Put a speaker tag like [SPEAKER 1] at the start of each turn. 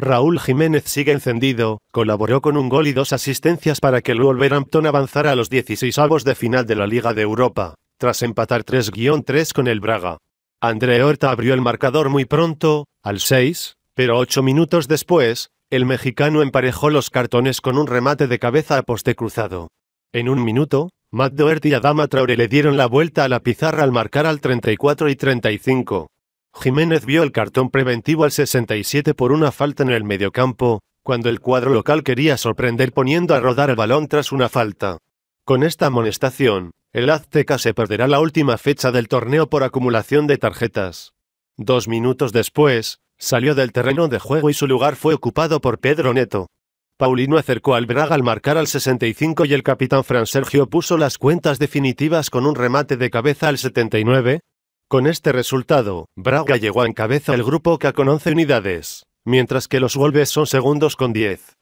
[SPEAKER 1] Raúl Jiménez sigue encendido, colaboró con un gol y dos asistencias para que el Wolverhampton avanzara a los 16 avos de final de la Liga de Europa, tras empatar 3-3 con el Braga. André Horta abrió el marcador muy pronto, al 6, pero ocho minutos después, el mexicano emparejó los cartones con un remate de cabeza a poste cruzado. En un minuto, Matt Doherty y Adama Traore le dieron la vuelta a la pizarra al marcar al 34 y 35. Jiménez vio el cartón preventivo al 67 por una falta en el mediocampo, cuando el cuadro local quería sorprender poniendo a rodar el balón tras una falta. Con esta amonestación, el Azteca se perderá la última fecha del torneo por acumulación de tarjetas. Dos minutos después, salió del terreno de juego y su lugar fue ocupado por Pedro Neto. Paulino acercó al Braga al marcar al 65 y el capitán Fran Sergio puso las cuentas definitivas con un remate de cabeza al 79, con este resultado, Braga llegó en cabeza el grupo K con 11 unidades, mientras que los Wolves son segundos con 10.